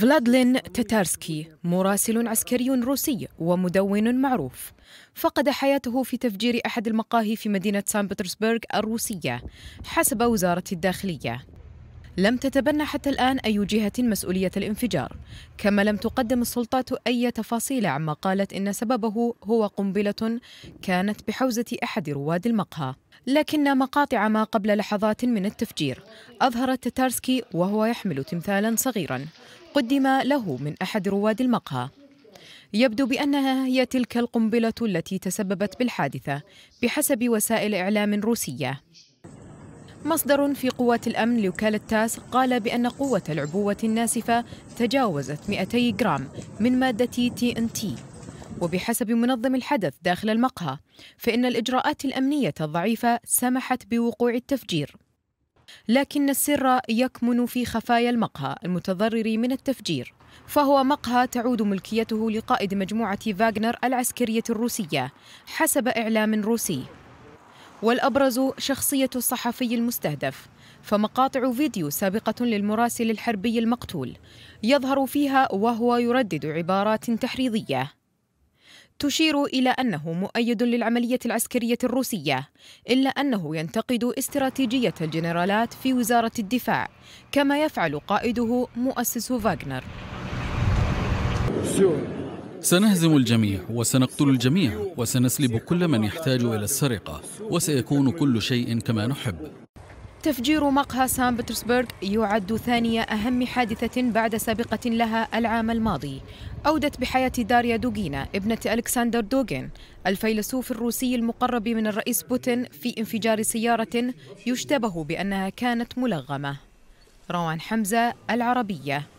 فلادلين تتارسكي مراسل عسكري روسي ومدون معروف فقد حياته في تفجير أحد المقاهي في مدينة سان بطرسبرغ الروسية حسب وزارة الداخلية لم تتبنى حتى الآن أي جهة مسؤولية الانفجار كما لم تقدم السلطات أي تفاصيل عما قالت إن سببه هو قنبلة كانت بحوزة أحد رواد المقهى لكن مقاطع ما قبل لحظات من التفجير أظهرت تتارسكي وهو يحمل تمثالا صغيرا قدم له من أحد رواد المقهى يبدو بأنها هي تلك القنبلة التي تسببت بالحادثة بحسب وسائل إعلام روسية مصدر في قوات الأمن لوكالة تاس قال بأن قوة العبوة الناسفة تجاوزت 200 جرام من مادة تي ان تي وبحسب منظم الحدث داخل المقهى فإن الإجراءات الأمنية الضعيفة سمحت بوقوع التفجير لكن السر يكمن في خفايا المقهى المتضرر من التفجير فهو مقهى تعود ملكيته لقائد مجموعة فاغنر العسكرية الروسية حسب إعلام روسي والأبرز شخصية الصحفي المستهدف فمقاطع فيديو سابقة للمراسل الحربي المقتول يظهر فيها وهو يردد عبارات تحريضية تشير إلى أنه مؤيد للعملية العسكرية الروسية إلا أنه ينتقد استراتيجية الجنرالات في وزارة الدفاع كما يفعل قائده مؤسس فاغنر سنهزم الجميع وسنقتل الجميع وسنسلب كل من يحتاج إلى السرقة وسيكون كل شيء كما نحب تفجير مقهى سان بطرسبرغ يعد ثاني أهم حادثة بعد سابقة لها العام الماضي أودت بحياة داريا دوغينا ابنة ألكسندر دوغين الفيلسوف الروسي المقرب من الرئيس بوتين في انفجار سيارة يشتبه بأنها كانت ملغمة روان حمزة العربية